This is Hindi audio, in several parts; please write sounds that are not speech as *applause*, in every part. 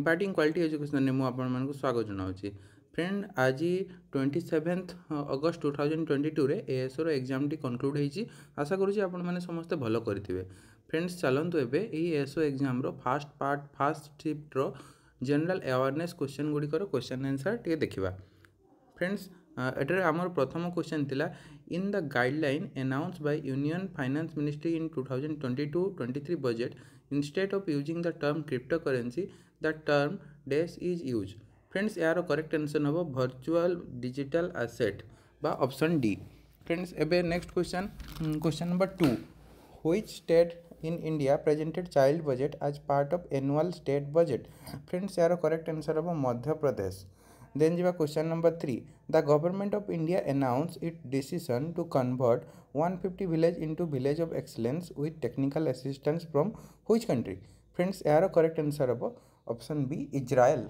ইম্ପାର୍ଟିଂ କ୍ୱାଲିଟି ଏଜୁକେସନ୍ରେ ମୁଁ ଆପଣମାନଙ୍କୁ ସ୍ୱାଗତ ଜଣାଉଛି ଫ୍ରେଣ୍ଡ ଆଜି twenty seventh August two thousand twenty ଟୁରେ ଏଏସ୍ଓର ଏକ୍ଜାମ୍ଟି କନକ୍ଲୁଡ଼ ହୋଇଛି ଆଶା କରୁଛି ଆପଣମାନେ ସମସ୍ତେ ଭଲ କରିଥିବେ ଫ୍ରେଣ୍ଡସ୍ ଚାଲନ୍ତୁ ଏବେ ଏହି ଏଏସ୍ଓ ଏକ୍ଜାମ୍ର ଫାର୍ଷ୍ଟ ପାର୍ଟ ଫାର୍ଷ୍ଟ ସିଫ୍ଟର ଜେନେରାଲ୍ ଆୱାରନେସ୍ କ୍ୱେଶ୍ଚନ୍ ଗୁଡ଼ିକର କ୍ୱେଶ୍ଚନ୍ ଆନ୍ସର୍ ଟିକେ ଦେଖିବା ଫ୍ରେଣ୍ଡସ୍ ଏଠାରେ ଆମର ପ୍ରଥମ କ୍ୱେଶ୍ଚନ୍ ଥିଲା in the guideline announce by union finance ministry in two thousand twenty two twenty three budget instead of using the term crypto currency the term dash is use friends ଏହାର କରେକ୍ଟ ଆନ୍ସର୍ ହେବ ଭର୍ଚୁଆଲ୍ ଡିଜିଟାଲ୍ ଆସେଟ୍ ବା ଅପସନ୍ ଡି ଫ୍ରେଣ୍ଡସ୍ ଏବେ next question question number two which state in India presented child budget as part of annual state budget friends ଏହାର କରେକ୍ଟ ଆନ୍ସର୍ ହେବ ମଧ୍ୟପ୍ରଦେଶ ଦେନ୍ ଯିବା question number three the government of India announce it decision to convert one fifty village into village of excellence with technical assistance from which country friends ଏହାର କରେକ୍ଟ ଆନ୍ସର୍ ହେବ option B Israel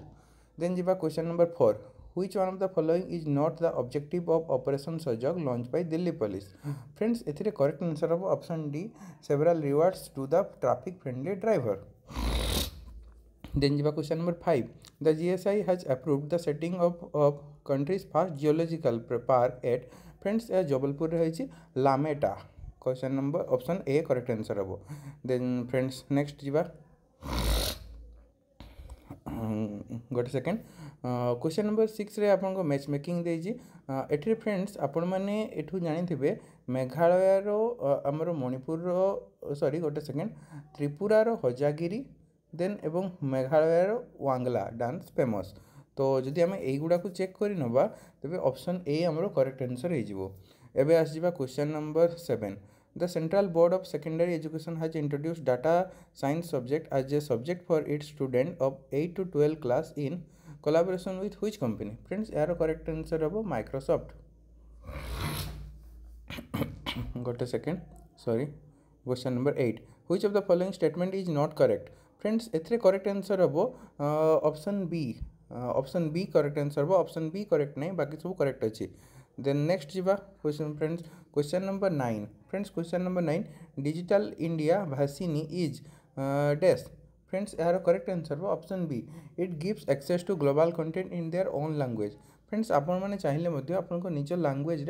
then jiba question number 4 which one of the following is not the objective of operation sojog launched by delhi police friends ethire correct answer of option d several rewards to the traffic friendly driver then jiba question number 5 the gsi has approved the setting up of country's first geological park at friends ଏହା ଜବଲପୁରରେ ରହିଛି Lameta question number option A correct answer हम देन फ्रेंड्स नेक्स्ट जीवा ଗୋଟେ ସେକେଣ୍ଡ କ୍ୱେଶ୍ଚନ୍ ନମ୍ବର ସିକ୍ସରେ ଆପଣଙ୍କ ମ୍ୟାଚ୍ ମେକିଂ ଦେଇଛି ଏଠି ଫ୍ରେଣ୍ଡସ୍ ଆପଣମାନେ ଏଠୁ ଜାଣିଥିବେ ମେଘାଳୟର ଆମର ମଣିପୁରର ସରି ଗୋଟେ ସେକେଣ୍ଡ ତ୍ରିପୁରାର ହଜାଗିରି ଦେନ୍ ଏବଂ ମେଘାଳୟର ୱାଙ୍ଗଲା ଡ୍ୟାନ୍ସ ଫେମସ୍ ତ ଯଦି ଆମେ ଏଇଗୁଡ଼ାକୁ ଚେକ୍ କରିନେବା ତେବେ ଅପସନ୍ ଏ ଆମର କରେକ୍ଟ ଆନ୍ସର୍ ହେଇଯିବ ଏବେ ଆସିଯିବା question number seven The Central Board of Secondary Education has introduced data science subject as a subject for its student of 8 to 12 class in collaboration with which company? Friends, error correct answer of Microsoft. *coughs* Got a second? Sorry. Question number 8. Which of the following statement is not correct? Friends, एथरे correct answer हबो uh, option B. Uh, option B correct answer हम ऑप्शन बी करेक्ट ना बाकी सब correct अच्छी Then next jiba question, friends. Question number nine friends question number nine digital India Bhashini is dash friends यार करेक्ट आंसर हो option B it gives access to global content in their own language friends आपण मैंने चाहिए आपंक निज लांगुएज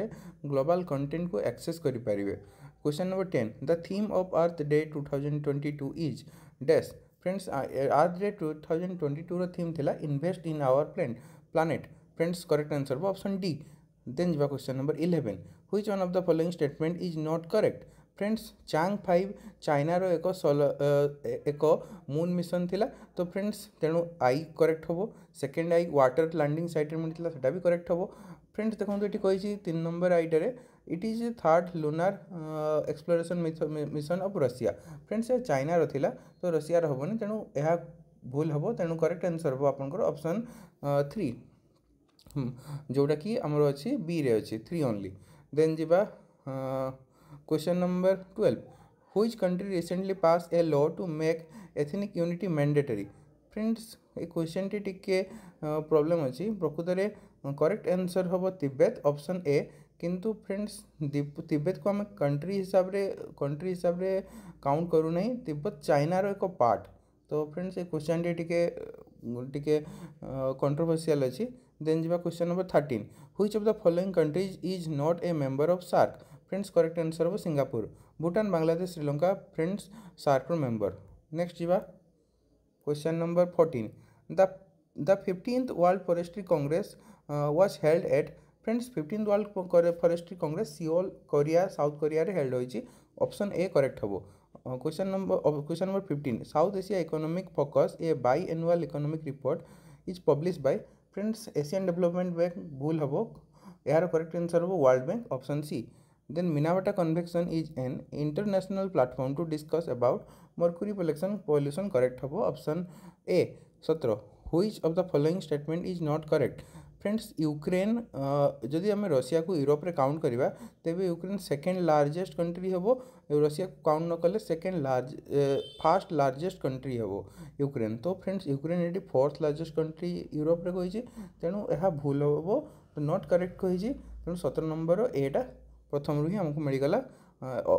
ग्लोबाल कंटेंट को एक्सेस करेंगे question number ten the theme of earth day two thousand twenty two is dash friends earth day two thousand twenty टूर थीम थी invest in our plain planet friends correct answer option D then जा question number eleven which one of the following statement is not correct friends Chang five ଚାଇନାର ଏକ ସଲ ଏକ ମୁନ୍ ମିଶନ ଥିଲା ତ ଫ୍ରେଣ୍ଡସ୍ ତେଣୁ ଆଇ କରେକ୍ଟ ହେବ ସେକେଣ୍ଡ ଆଇ ୱାଟର ଲ୍ୟାଣ୍ଡିଂ ସାଇଟ୍ରେ ମିଳିଥିଲା ସେଟା ବି କରେକ୍ଟ ହେବ ଫ୍ରେଣ୍ଡସ୍ ଦେଖନ୍ତୁ ଏଠି କହିଛି ତିନି ନମ୍ବର ଆଇଟାରେ it is third lunar exploration mission of Russia friends ଏହା ଚାଇନାର ଥିଲା ତ ରଷିଆର ହେବନି ତେଣୁ ଏହା ଭୁଲ ହେବ ତେଣୁ କରେକ୍ଟ ଆନ୍ସର୍ ହେବ ଆପଣଙ୍କର ଅପସନ୍ ଥ୍ରୀ जोटा कि आमर अच्छी बी रे अच्छी थ्री ओनली देन जी question number twelve which country recently pass a law to make ethnic unity mandatory friends A question टी टे प्रोब्लेम अच्छी प्रकृत में करेक्ट आंसर हम तिब्बत ऑप्शन ए किंतु फ्रेंड्स तिब्बत को आम कंट्री हिसाब रे कंट्री हिसाब रे काउंट करूना ना तिब्बत चाइनार एक पार्ट तो फ्रेंड्स ये क्वेश्चन टी टे कंट्रोभर्सीआल अच्छी देन जी question number thirteen which of the following countries is not a member of SAARC friends correct answer हम Singapore Bhutan Bangladesh Sri Lanka friends SAARC member next जावा question number fourteen the the fifteenth world forestry congress was held at friends fifteen world forestry congress Seoul Korea South Korea held होई ऑप्शन ए करेक्ट हम question number question number fifteen South Asia economic focus A by biannual economic report is publish by friends Asian development bank भूल हम यार करेक्ट आंसर हम world bank option C then Minamata convention is an international platform to discuss about mercury पलेक्शन पल्यूशन करेक्ट हम ऑप्शन ए सत्र which of the following statement is not correct friends Ukraine uh, जदि आम रशिया को यूरोप काउंट करवा तेज यूक्रेन सेकेंड लार्जेस्ट कंट्री हे रशिया को काउंट नक second large fast largest country हे यूक्रेन तो फ्रेंड्स यूक्रेन ये फोर्थ लार्जेस्ट कंट्री यूरोप कही तेणु यह भूल तो नट करेक्ट कही तेणु सतर नंबर एटा प्रथम रू ही आमको मिलगला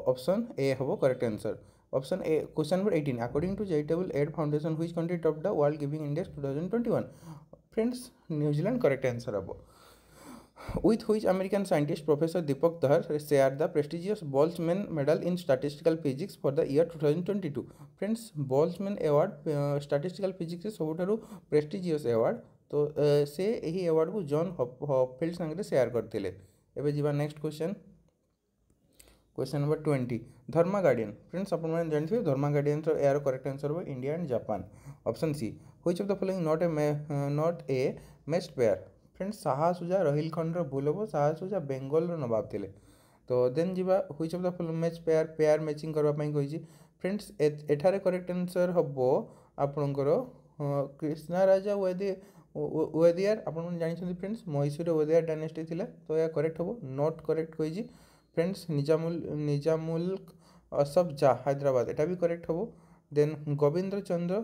ऑप्शन ए हे correct answer option A question number eighteen according to charitable aid foundation which country top the world giving index two thousand twenty one friends New Zealand correct answer हम with which American scientist professor Deepak Dhar share the prestigious Boltzmann medal in statistical physics for the year two thousand twenty two friends Boltzmann award statistical physics सबुठू प्रेस्टिजिस् एवार्ड तो से सी एवार्ड को जन हफिल्ड सांगे सेयार करते जा next question question number twenty Dharma guardian friends आप जानते हैं धर्मा गार्डियन यार कैक्ट आंसर हम India and Japan option C which of the following not a not a matched pair friend ଶାହା ସୁଜା ରହିଲଖଣ୍ଡର ଭୁଲ ହେବ ଶାହା ସୁଜା ବେଙ୍ଗଲର ନବାବ ଥିଲେ ତ ଦେନ୍ ଯିବା which of the following match pair pair matching କରିବା ପାଇଁ କହିଛି ଫ୍ରେଣ୍ଡସ୍ ଏଠାରେ କରେକ୍ଟ ଆନ୍ସର୍ ହେବ ଆପଣଙ୍କର କ୍ରିଷ୍ଣା ରାଜା ୱେଦି ୱେଦିଆର ଆପଣମାନେ ଜାଣିଛନ୍ତି ଫ୍ରେଣ୍ଡସ୍ ମହୀଶୂରରେ ୱେଦିଆର ଡାଇନେଷ୍ଟି ଥିଲା ତ ଏହା କରେକ୍ଟ ହେବ ନଟ୍ କରେକ୍ଟ କହିଛି ଫ୍ରେଣ୍ଡସ୍ ନିଜାମୁଲ ନିଜାମୁଲ ଅସଫ୍ ଜା ହାଇଦ୍ରାବାଦ ଏଇଟା ବି କରେକ୍ଟ ହେବ ଦେନ୍ ଗୋବିନ୍ଦ୍ର ଚନ୍ଦ୍ର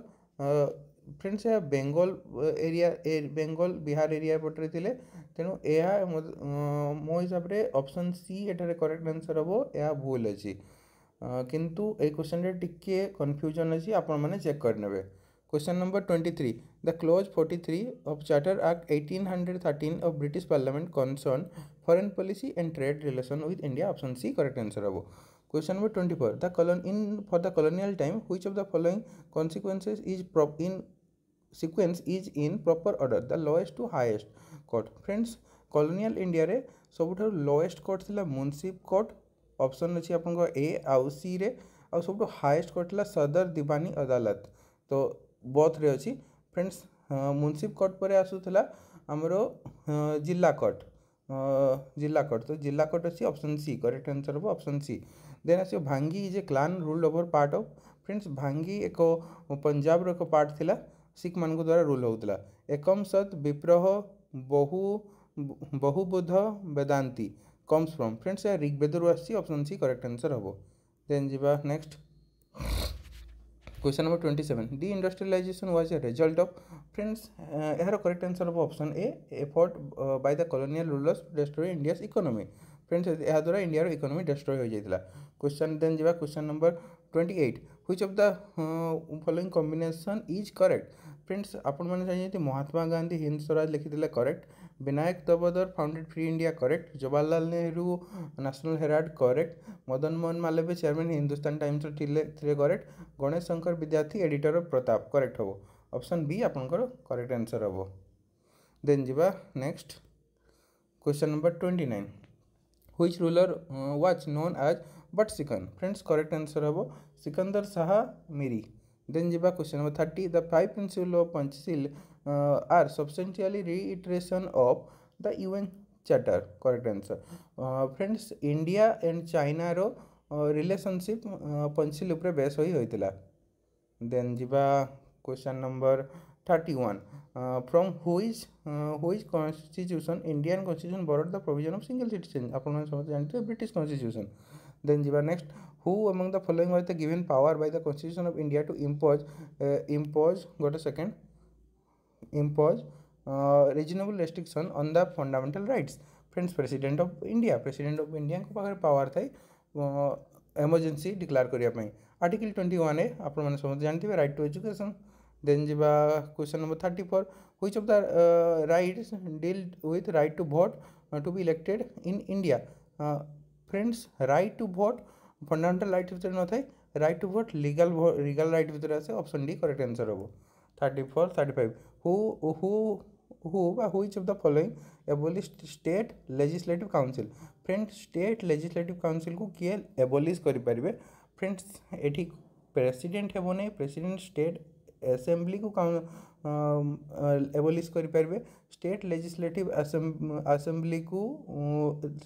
ଫ୍ରେଣ୍ଡସ୍ ଏହା ବେଙ୍ଗଲ ଏରିଆ ବେଙ୍ଗଲ ବିହାର ଏରିଆ ପଟରେ ଥିଲେ ତେଣୁ ଏହା ମୋ ହିସାବରେ ଅପସନ୍ ସି ଏଠାରେ କରେକ୍ଟ ଆନ୍ସର୍ ହେବ ଏହା ଭୁଲ ଅଛି କିନ୍ତୁ ଏଇ କ୍ୱେଶ୍ଚନ୍ରେ ଟିକିଏ କନଫ୍ୟୁଜନ୍ ଅଛି ଆପଣମାନେ ଚେକ୍ କରିନେବେ question number twenty three the clause forty three of charter act eighteen hundred thirteen of British parliament concern foreign policy and trade relation with India option C correct answer हम question number twenty four the colon in for the colonial time which of the following consequences is prop in sequence is in proper order the lowest to highest court friends colonial India सब लोएस्ट कोर्ट थी मुनसीप कोर्ट ଅପସନ୍ ଅଛି ଆପଣଙ୍କ ଏ ଆଉ ସିରେ ଆଉ ସବୁଠୁ ହାଏଷ୍ଟ କରିଥିଲା ସଦର ଦିବାନୀ ଅଦାଲତ ତ बथ्रे अच्छी फ्रेंड्स मुनसीप कोर्ट पर आसूला आमर जिला कोर्ट जिला कोर्ट तो जिला कोर्ट अच्छी ऑप्शन सी करेक्ट आंसर हम ऑप्शन सी देन आस Bhangi is a clan ruled over part of friends Bhangi एक पंजाब एक पार्ट थिला सिख मान द्वारा रूल होता एकम सत विप्रह बहु बहुबुध वेदांति कम्स फ्रम फ्रेंड्स ऋग्वेद रू आपशन सी करेक्ट आंसर हम देन जी next question number twenty seven deindustrialization was a result of friends यार करेक्ट आंसर हम option A effort by the colonial rulers to destroy India's economy friends ଏହା ଦ୍ୱାରା ଇଣ୍ଡିଆର ଇକୋନୋମି ଡେଷ୍ଟ୍ରୟ ହୋଇଯାଇଥିଲା କ୍ୱେଶ୍ଚନ୍ ଦେନ୍ ଯିବା question number twenty eight which of the following combination is correct friends ଆପଣମାନେ ଜାଣିଛନ୍ତି ମହାତ୍ମା ଗାନ୍ଧୀ ହିନ୍ଦ ସ୍ୱରାଜ ଲେଖିଥିଲେ correct Vinayak Damodar founded free India correct Jawaharlal Nehru National Herald correct Madan Mohan Malaviya chairman Hindustan Times थे correct Ganesh Shankar Vidyarthi editor Pratap correct हम ଅପସନ୍ ବି ଆପଣଙ୍କର କରେକ୍ଟ ଆନ୍ସର୍ ହେବ ଦେନ୍ ଯିବା next question number twenty nine which ruler was known as Butshikan friends correct answer ହେବ ସିକନ୍ଦର ଶାହା ମିରି ଦେନ୍ ଯିବା question number thirty the five principle of Panchsheel Uh, are substantially reiteration of the UN charter correct answer uh, friends india and china रो रिलेशनशिप पेंसिल बेस होई देन जिबा question number thirty one from whose whose constitution Indian constitution borrowed the provision of single citizen आपण समझते जानते ब्रिटिश कन्स्टिट्यूशन देन जिबा next who among the following was the given power by the constitution of India to impose impose गोटे second impose reasonable restriction on the the rights friends president of India president of India पाखे पावर थे एमरजेन्सी डिक्लेयर करने आर्टिकल ट्वेंटी वन आपण मैंने समझ जानते हैं रईट टू एजुकेशन देन जी question number thirty four which of the right deal with right to vote to be elected in India friends right to vote fundamental right भितर न थाए right to vote legal legal right भितर आसे अपसन डी करेक्ट आंसर हे thirty four thirty five who who who of the of abolish state legislative council friends state legislative council को किए एबोलीज करेंगे फ्रेंड्स ये प्रेसिडेंट नहीं प्रेसीडेट स्टेट एसेम्बली को एबोलीज करेंगे स्टेट लेजिस्लेटिव असेंबली को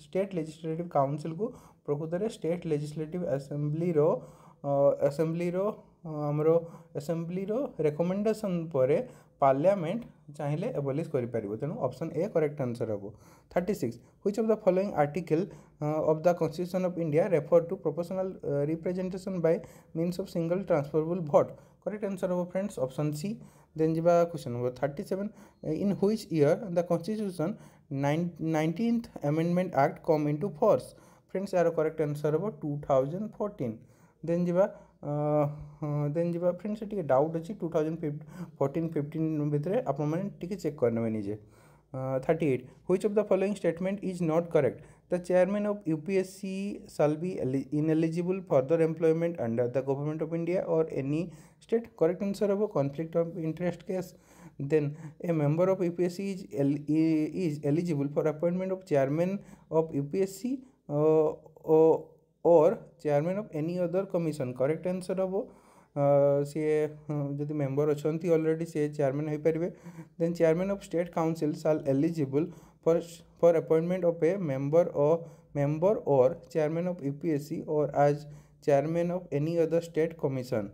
स्टेट लेजिस्लेटिव काउनसिल को प्रकृत स्टेट लेजिस्लेटिव असेंबली रो असेंबली uh, रो uh, रेकमेडेसन असेंबली रो रेकमेंडेशन पर ପାର୍ଲିଆମେଣ୍ଟ ଚାହିଁଲେ ଏବଲିଶ୍ କରିପାରିବ ତେଣୁ ଅପସନ୍ ଏ କରେକ୍ଟ ଆନ୍ସର୍ ହେବ thirty six which of the following article of the constitution of India refer to proportional representation by means of single transferable vote correct answer ହେବ ଫ୍ରେଣ୍ଡସ୍ ଅପସନ୍ ସି ଦେନ୍ ଯିବା question number thirty seven in which year the constitution nineteenth amendment act come into force friends ଏହାର କରେକ୍ଟ ଆନ୍ସର୍ ହେବ ଟୁ ଥାଉଜେଣ୍ଡ ଫୋର୍ଟିନ୍ ଦେନ୍ ଯିବା ଦେନ୍ ଯିବା ଫ୍ରେଣ୍ଡସ୍ ଟିକେ डाउट अच्छे टू थाउजेंड ଫୋର୍ଟିନ୍ ଫିଫ୍ଟିନ୍ ଭିତରେ ଆପଣମାନେ ଟିକେ ଚେକ୍ କରିନେବେ ନିଜେ thirty eight which of the following statement is not correct the chairman of UPSC P S ineligible further employment under the government of India or any state correct answer हम conflict of interest case then a member of U is is eligible for appointment of chairman of UPSC or chairman of any other commission correct answer हम सी जी मेम्बर अच्छा अलरेडी सी चेयरमैन हो पारे then chairman of state council साल eligible for for appointment of a member or member or chairman of UPSC or आज chairman of any other state commission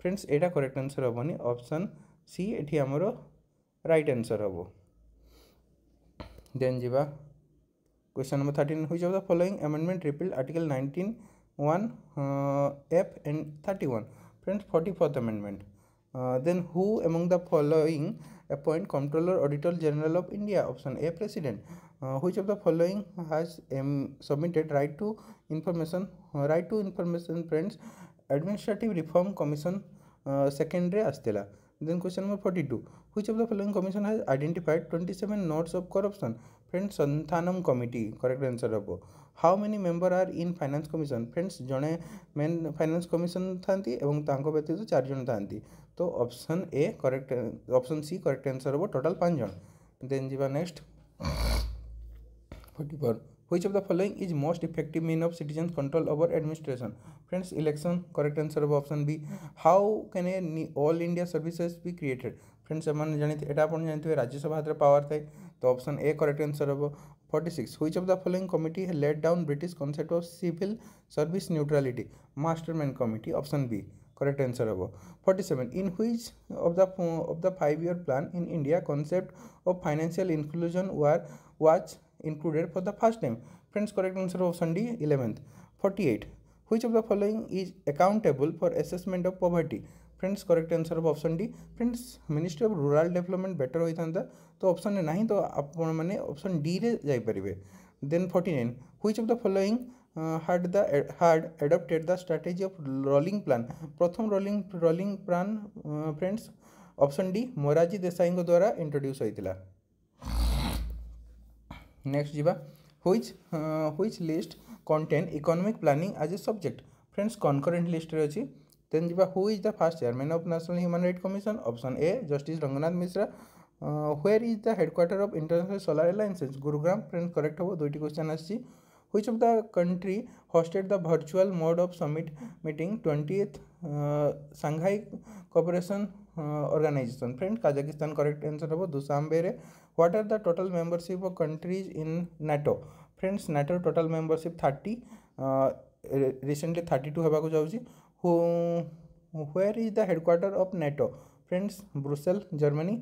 friends एटा करेक्ट आंसर हेनी ऑप्शन सी एटी आमर रईट आंसर हम देन जीवा question number thirteen which of the following amendment repeal article nineteen one F and thirty one friends forty fourth amendment then who among the following appoint controller auditor general of India option A president which of the following has submitted right to information right to information friends administrative reform commission सेकेंड्रे आसला then question number forty two which of the following commission has identified twenty seven notes of corruption friends Santhanam committee correct answer हम how many member are in finance commission friends जड़े मेन फाइनेंस कमिशन था व्यतीत चारज था तो option A correct option C correct answer हे टोटाल पाँच जन दे next forty four which of the following is most effect mean of citizen control over administration friends election correct answer हे option B how can all India services be created friends जानते हैं यहाँ आप जानते हैं राज्यसभा पावर थाई तो ऑप्शन ए करेक्ट आंसर हम forty six which of the following committee laid down British concept of civil service neutrality Masterman committee option B correct answer हम forty seven in which of the the five year plan in India concept of financial inclusion was was included for the first time friends correct answer option D eleventh forty eight which of the following is accountable for assessment of poverty friends correct answer of option D friends ministry of rural development better होता तो ऑप्शन ना तो आपने ऑप्शन डी रे then forty nine which of the following had the had adopted the strategy of rolling plan प्रथम rolling rolling plan friends option D Morarji Desai द्वारा इंट्रोड्यूस होता नेक्स्ट जावा which which list contain economic planning as a subject friends concurrent list अच्छी तेंजिबा who is the first chairman of national human right commission option A justice Ranganath Misra where is the headquarter of international solar alliances Gurugram প্রেন্ট করেক্ট হব দুইটি কোশ্চেন আসছি which of the country hosted the virtual mode of summit meeting twentieth Shanghai corporation organization friend Kazakhstan correct answer হব দুসাম্বেরে what are the total membership of countries in NATO friends ন্যাটোর total membership thirty recently thirty two হওয়া যাচ্ছে where is the headquarter of NATO friends Brussels Germany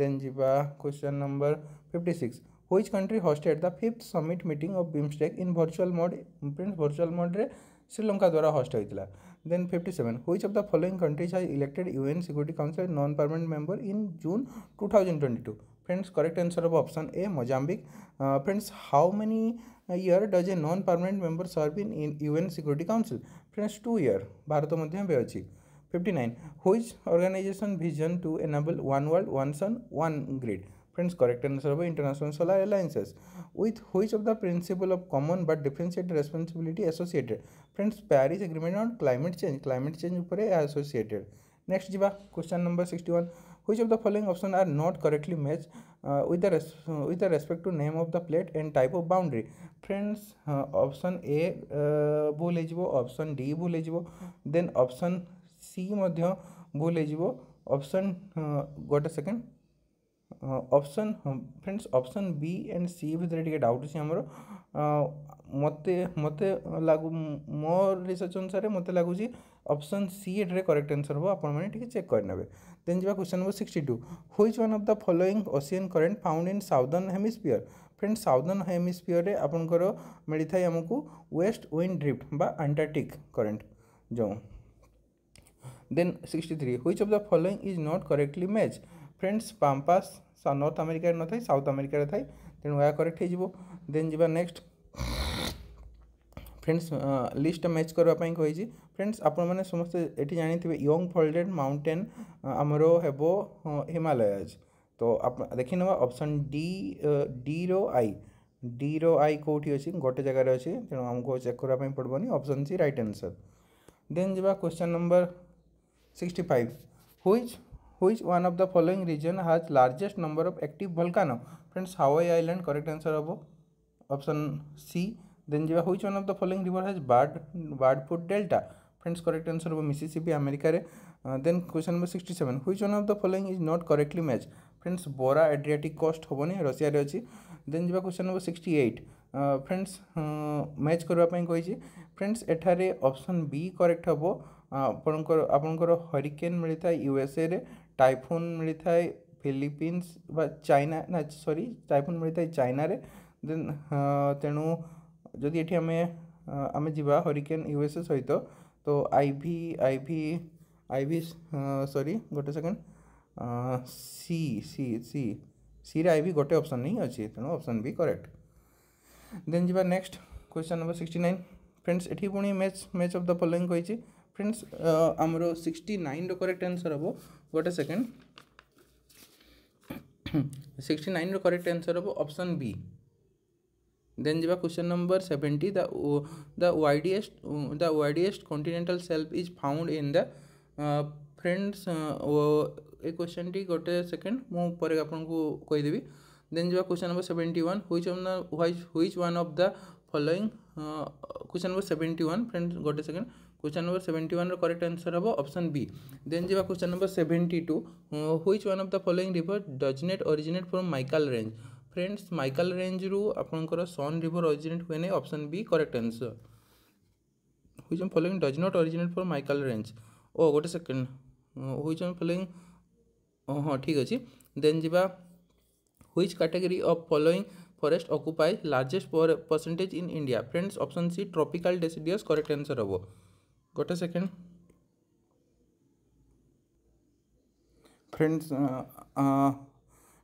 then जीवा question number fifty six which country hosted the fifth summit meet of BIMSTEC in virtual mode friends virtual मोड्रे Sri Lanka द्वारा हस्ट होता then fifty seven which of the following countries has elected UN security council non permanent member in June two thousand twenty two friends correct answer हम option A Mozambique friends how many year does a non permanent member serve in in UN security council friends two year Bharat ମଧ୍ୟ ଏବେ ଅଛି fifty nine which organisation to to enable world world one sun one friends correct answer हम international solar alliances with which of the principle of common but differentiate responsibility associated friends Paris agreement on climate change climate change उपर एसोसिएटेड नेक्स्ट जी question number sixty one which of the following option are not correctly match with the with the respect to name of the plate and type of boundary friends uh, option a uh, भूल ହେଇଯିବ option d ଭୁଲ ହେଇଯିବ then option c ମଧ୍ୟ ଭୁଲ ହେଇଯିବ option uh, ଗୋଟେ second option friends option B and C ଭିତରେ ଟିକେ ଡାଉଟ୍ ଅଛି ଆମର ମୋତେ ମୋତେ ଲାଗୁ ମୋ ରିସର୍ଚ୍ଚ ଅନୁସାରେ ମୋତେ ଲାଗୁଛି ଅପସନ୍ ସି ଏଠାରେ କରେକ୍ଟ ଆନ୍ସର୍ ହେବ ଆପଣମାନେ ଟିକେ ଚେକ୍ କରିନେବେ Then jiba question number 62. Which one of the following ocean current found in southern hemisphere? Friend southern হেমিস্ফিয়রে আপনার মিলিথাই আমি ওয়েস্ট উইন্ড ড্রিফ্ট বা আন্টার্কটিক করেন্ট যে then sixty three which of the following is not correctly match friends Pampas north আমেরিকার নথাই সাউথ আমেরিকার থাকে তেমন এয়া করেক্ট হয়ে দেন যা নেক্সট ফ্রেন্ডস লিস্টটা ম্যাচ করা কী ফ্রেন্ডস আপনার সমস্ত এটি জাঁথিবে ইয়ং ফোল্ডেড মাউন্টেন আমার হব হিমালয়াজ তো দেখি নেওয়া অপশন ডি ডি রো আই ডি রো আই কোটি অছি গোটে জায়গার অছি তেমন আমি চেক করা পড়বনি option C right answer then যা question number sixty five which which one of the following region has largest number of active volcano friends hawaii island correct answer hobo option c then जी which one of the following river has bird bird foot delta friends correct answer हम मिसिसिपि आमेरिकार then question number sixty seven which one of the following is not correctly match friends bora Adriatic coast हेनी रशिया अच्छी देन जी question number sixty eight friends match करने कही फ्रेंड्स एठार ऑप्शन बी करेक्ट हम ଆପଣଙ୍କର ଆପଣଙ୍କର ହରିକେନ୍ ମିଳିଥାଏ ୟୁଏସ୍ଏରେ ଟାଇଫୁନ୍ ମିଳିଥାଏ ଫିଲିପିନ୍ସ ବା ଚାଇନା ନା ସରି ଟାଇଫୁନ୍ ମିଳିଥାଏ ଚାଇନାରେ ଦେନ୍ ତେଣୁ ଯଦି ଏଠି ଆମେ ଆମେ ଯିବା ହରିକେନ୍ ୟୁଏସ୍ଏ आई भि आई ଆଇଭି ଆଇଭି ସରି ଗୋଟେ ସେକେଣ୍ଡ सी सी सी ସିରେ ଆଇଭି ଗୋଟେ ଅପସନ୍ ହିଁ ଅଛି ତେଣୁ ଅପସନ୍ ବି କରେକ୍ଟ ଦେନ୍ ଯିବା next question number sixty nine friends ये पुणी match match of the following कही फ्रेंड्स आमर सिक्सटी नाइन रेक्ट आन्सर हम गोटे second sixty nine correct answer हम ऑप्शन बी देन जब question number seventy the the widest continental shelf is found in the friends A question टी गोटे सेकेंड मुझे आपन को कहीदेवी देन जब question number seventy one which which one of the following question number seventy one friends गोटे second question number seventy one correct answer हम ऑप्शन बी देन जब question number seventy two which one of the following river does not originate from Maikal range friends Maikal ରେଞ୍ଜରୁ ଆପଣଙ୍କର ସନ୍ ରିଭର୍ ଅରିଜିନେଟ୍ ହୁଏ ନାହିଁ option B correct answer which on following does not originate for ମାଇକାଲ range ଓ ଗୋଟେ ସେକେଣ୍ଡ ହୁଇଚ୍ ଅନ୍ ଫଲୋଇଂ ହଁ ଠିକ୍ ଅଛି ଦେନ୍ ଯିବା which category of following forest occupy largest percentage in India friends option C tropical deciduous correct answer হব গোটে সেকেন্ড ফ্রেন্ডস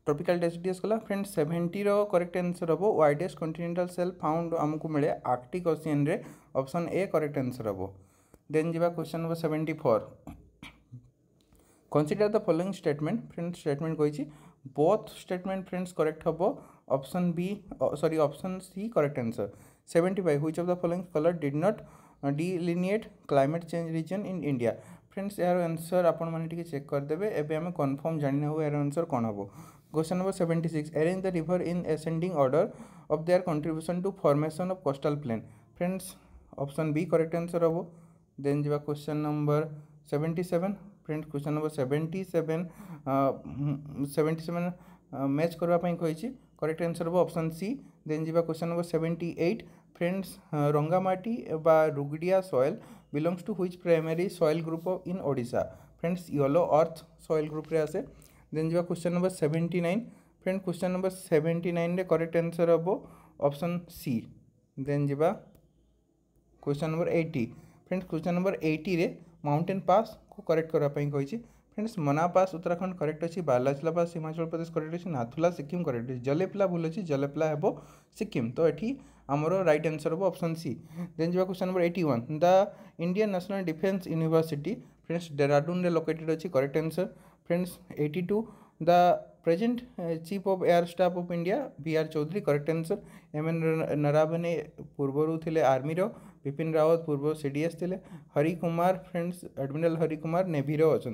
ट्रपिकाल डेसिडियस गला फ्रेंड्स सेभेन्टीर करेक्ट आंसर हम वाइडेस्ट कंटिनेटाल सेल फाउंड आमको मिले आर्टिक ओसीएन रे ए करेक्ट आंसर हे देन जा question number seventy four consider the following statement friends statement कही बोथ स्टेटमेंट फ्रेंड्स करेक्ट हम option B sorry option C correct answer seventy five which of the following colour did not delineate climate change region in India friends यार आंसर आपण मैंने चेक करदे एवं आम कनफर्म जाणी ना यार आंसर कौन हम Question number 76. Arrange the river in ascending order of their contribution to formation of coastal plain. Friends, option B correct answer হব then jiba question number 77 friends question number 77 uh, 77 uh, match करबा पई कहै छी करेक्ट आंसर हो ऑप्शन सी देन जीवा क्वेश्चन नंबर 78 फ्रेंड्स रंगामाटी बा Rugudia soil belongs to which primary soil group in Odisha friends yellow earth soil group रे आसे देन जा question number seventy nine friend question number seventy nine correct answer हम ऑप्शन सी देन जा question number eighty friends question number eighty mountain pass को करेक्ट करने कही फ्रेंड्स मना पास उत्तराखंड करेक्ट अच्छी बालाचला पास हिमाचल प्रदेश करेक्ट अच्छी नाथुला सिक्किम करेक्ट अच्छी जलेपला भूल अच्छे जलेपला हे सिक्किम तो ये आमर रईट आंसर हम ऑप्शन सी देन जा question number eighty one the Indian National Defence University friends Dehradun located अच्छी correct answer friends to the present chief of air staff of India B R Chaudhari correct answer M N Naravane पूर्व आर्मी विपिन रावत पूर्व सी डी एस थे हरिकुमार फ्रेंड्स एडमिराल हरिकुमार नेभीर अच्छा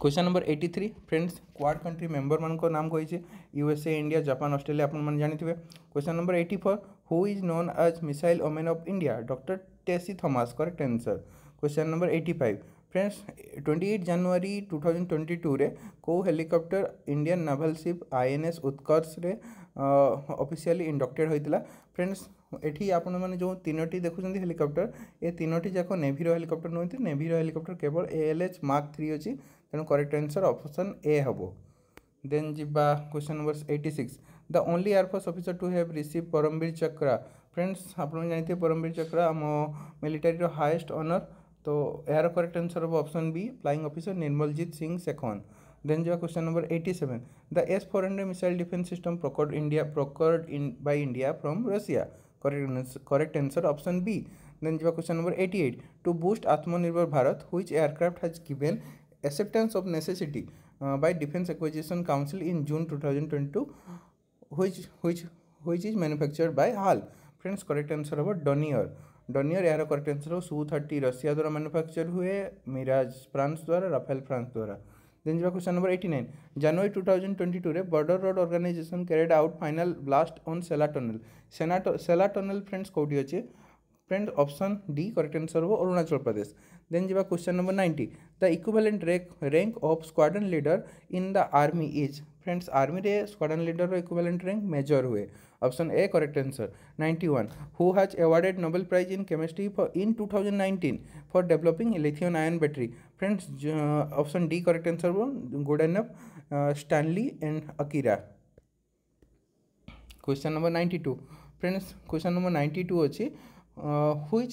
question number eighty three friends Quad country member मान को नाम कही USA India Japan Australia Australia आप जानते हैं question number eighty four who is known as missile woman of India doctor Tessy Thomas correct answer question number eighty five friends twenty eight January two thousand twenty two कौ helicopter Indian naval ship INS Utkarsh रे ऑफिशियली इंडक्टेड होता फ्रेंड्स ଏଠି ଆପଣମାନେ ଯେଉଁ ତିନୋଟି ଦେଖୁଛନ୍ତି ହେଲିକପ୍ଟର ଏ ତିନୋଟି ଯାକ ନେଭିର ହେଲିକପ୍ଟର ନୁହନ୍ତି ନେଭିର ହେଲିକପ୍ଟର କେବଳ A L H mark three ଅଛି ତେଣୁ କରେକ୍ଟ ଆନ୍ସର୍ ଅପସନ୍ ଏ ହେବ ଦେନ୍ ଯିବା question number eighty six the only air force officer to have receive Param Vir Chakra friends ଆପଣମାନେ ଜାଣିଥିବେ ପରମବୀର ଚକ୍ରା ଆମ ମିଲିଟାରୀର ହାଏଷ୍ଟ ଅନର୍ तो यार कैक्ट आंसर हम option B flying officer Nirmaljit Singh Sekhon then जो question number eighty seven the S four hundred missile defence system procured India procured in by India from Russia correct correct answer option B then जो question number eighty eight to boost Atmanirbhar Bharat which aircraft has given acceptance of necessity by defence acquisition council in June two thousand twenty two which which हुई is manufactured by HAL friends correct answer हम डोनियर डोनियर यार करेक्ट आंसर हो सू थर्टी रशिया द्वारा मैन्युफैक्चर हुए मिराज फ्रांस द्वारा राफेल फ्रांस द्वारा देन जा question number eighty nine January two thousand twenty two border road organisation carried out final blast on Sela tunnel सेना सेला टनेल फ्रेंड्स कौटी अच्छे friends option D correct answer हो अरुणाचल प्रदेश देन जा question number ninety the equivalent rank rank of squadron leader in the army is friends army रे squadron leader equivalent rank major हुए option A correct answer 91 who has awarded Nobel prize in chemistry for in 2019 for developing lithium ion battery friends option D correct answer वो Goodenough Stanley and Akira question number 92 friends question number 92 अछि which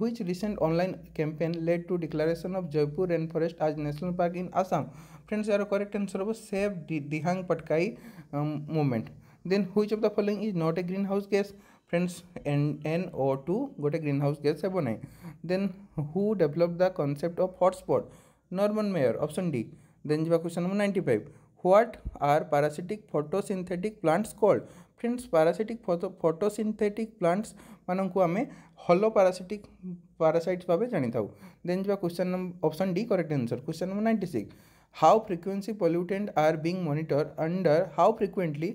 which recent online campaign led to declaration of Jaipur rainforest as national park in Assam? Friends, your correct answer was Save Dihang Patkai um, movement. then which of the following is not a greenhouse gas friends N, NO2 got a greenhouse gas है बनाए then who developed the concept of hotspot Norman Mayer option D then जब question number ninety five what are parasitic photosynthetic plants called friends parasitic photo photosynthetic plants मानू आम hollow parasitic parasites भाव जानी था देन जब question number option D correct answer question number ninety six how frequency pollutant are being monitor under how frequently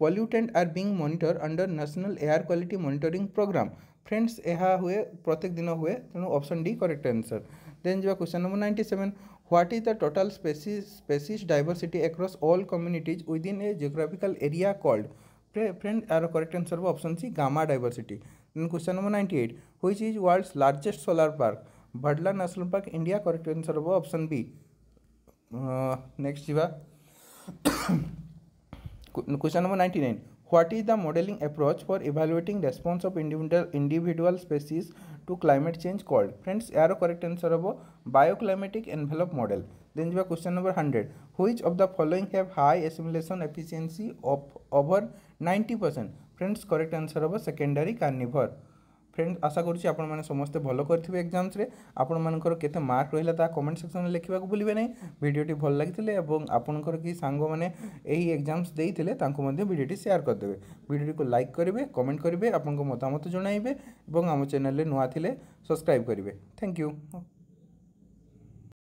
pollutant are being monitor under national air quality monitoring program friends यह हुए प्रत्येक दिन हुए तेणु option D correct answer then जो question number ninety seven what is the total species diversity across all community ओदिन a geographical area called friend यार करेक्ट आंसर हम option C gamma diversity then question number ninety eight which is world's largest solar park Bhadla national park India correct answer हम ऑप्शन बी नेक्स्ट जावा Question number 99. What is the modeling approach for evaluating response of individual individual species to climate change called? Friends, यारो correct answer होबो bioclimatic envelope model. Then जो question number 100. Which of the following have high assimilation efficiency of over 90%? Friends, correct answer होबो secondary carnivore. ফ্রেন্ড আশা করছি আপনার সমস্তে ভালো করে এক্সামসে আপনার কেতে মার্ক রহলা তা কমেন্ট সেকশনে লেখা ভুলবে না ভিডিওটি ভাল লাগিলে এবং আপনার কি সাঙ্গ মানে এই এক্সামস দিয়ে তাঁকু ভিডিওটি সেয়ার করেদেবে ভিডিওটি লাইক করবে কমেন্ট করবে আপনার মতামত জনাইবে এবং আমার চ্যানেলে নয় লে সবসক্রাইব করবে থ্যাংক ইউ